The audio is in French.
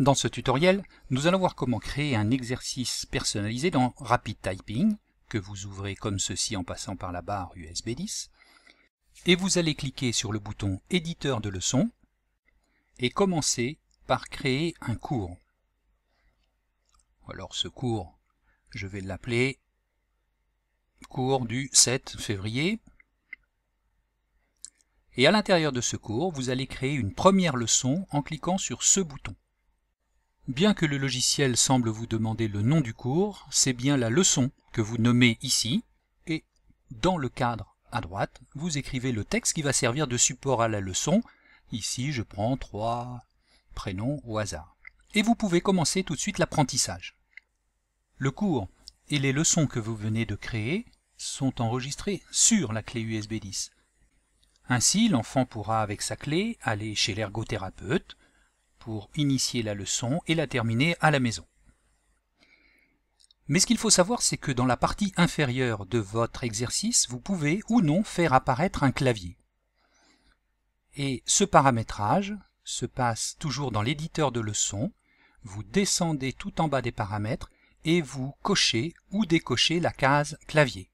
Dans ce tutoriel, nous allons voir comment créer un exercice personnalisé dans Rapid Typing, que vous ouvrez comme ceci en passant par la barre USB 10, et vous allez cliquer sur le bouton Éditeur de leçons, et commencer par créer un cours. Alors ce cours, je vais l'appeler cours du 7 février. Et à l'intérieur de ce cours, vous allez créer une première leçon en cliquant sur ce bouton. Bien que le logiciel semble vous demander le nom du cours, c'est bien la leçon que vous nommez ici, et dans le cadre à droite, vous écrivez le texte qui va servir de support à la leçon. Ici, je prends trois prénoms au hasard. Et vous pouvez commencer tout de suite l'apprentissage. Le cours et les leçons que vous venez de créer sont enregistrées sur la clé USB 10. Ainsi, l'enfant pourra, avec sa clé, aller chez l'ergothérapeute, pour initier la leçon et la terminer à la maison. Mais ce qu'il faut savoir, c'est que dans la partie inférieure de votre exercice, vous pouvez ou non faire apparaître un clavier. Et ce paramétrage se passe toujours dans l'éditeur de leçons. Vous descendez tout en bas des paramètres et vous cochez ou décochez la case clavier.